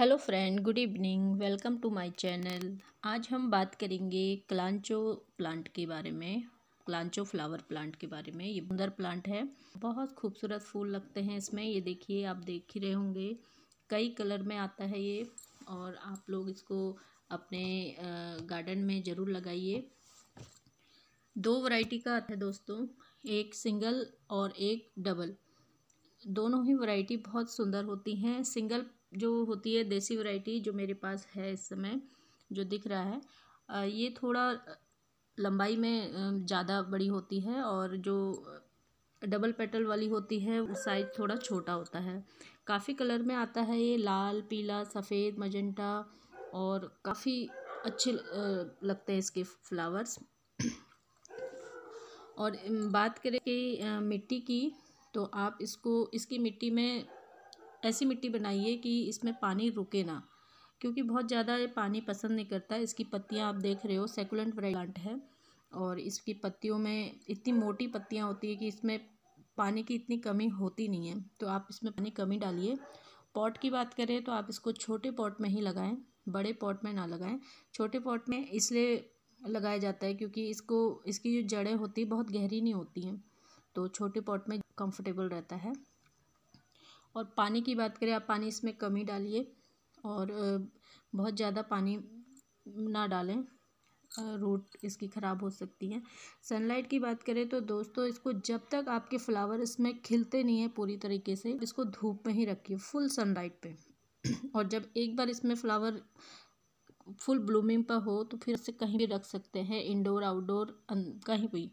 hello friend good evening welcome to my channel आज हम बात करेंगे क्लांचो प्लांट के बारे में क्लांचो फ्लावर प्लांट के बारे में ये सुंदर प्लांट है बहुत खूबसूरत फूल लगते हैं इसमें ये देखिए आप देख ही रहे होंगे कई कलर में आता है ये और आप लोग इसको अपने गार्डन में ज़रूर लगाइए दो वराइटी का आता है दोस्तों एक सिंगल और एक डबल दोनों ही वैरायटी बहुत सुंदर होती हैं सिंगल जो होती है देसी वैरायटी जो मेरे पास है इस समय जो दिख रहा है ये थोड़ा लंबाई में ज़्यादा बड़ी होती है और जो डबल पेटल वाली होती है वो साइज थोड़ा छोटा होता है काफ़ी कलर में आता है ये लाल पीला सफ़ेद मजंटा और काफ़ी अच्छे लगते हैं इसके फ्लावर्स और बात करें कि मिट्टी की तो आप इसको इसकी मिट्टी में ऐसी मिट्टी बनाइए कि इसमें पानी रुके ना क्योंकि बहुत ज़्यादा ये पानी पसंद नहीं करता इसकी पत्तियाँ आप देख रहे हो सेकुलेंट प्लांट है और इसकी पत्तियों में इतनी मोटी पत्तियाँ होती है कि इसमें पानी की इतनी कमी होती नहीं है तो आप इसमें पानी कमी डालिए पॉट की बात करें तो आप इसको छोटे पॉट में ही लगाएं बड़े पॉट में ना लगाएं छोटे पॉट में इसलिए लगाया जाता है क्योंकि इसको इसकी जो जड़ें होती है बहुत गहरी नहीं होती हैं तो छोटे पॉट में कंफर्टेबल रहता है और पानी की बात करें आप पानी इसमें कमी डालिए और बहुत ज़्यादा पानी ना डालें रूट इसकी ख़राब हो सकती है सनलाइट की बात करें तो दोस्तों इसको जब तक आपके फ्लावर इसमें खिलते नहीं हैं पूरी तरीके से इसको धूप में ही रखिए फुल सनलाइट पे और जब एक बार इसमें फ्लावर फुल ब्लूमिंग पर हो तो फिर इसे कहीं भी रख सकते हैं इंडोर अं, आउटडोर कहीं भी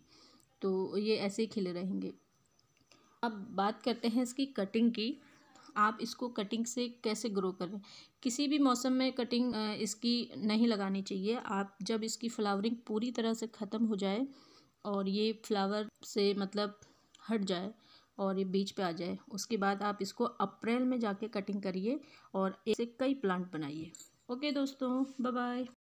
तो ये ऐसे ही खिले रहेंगे अब बात करते हैं इसकी कटिंग की आप इसको कटिंग से कैसे ग्रो करें किसी भी मौसम में कटिंग इसकी नहीं लगानी चाहिए आप जब इसकी फ्लावरिंग पूरी तरह से ख़त्म हो जाए और ये फ्लावर से मतलब हट जाए और ये बीच पे आ जाए उसके बाद आप इसको अप्रैल में जाके कटिंग करिए और इससे कई प्लांट बनाइए ओके दोस्तों बाय बाय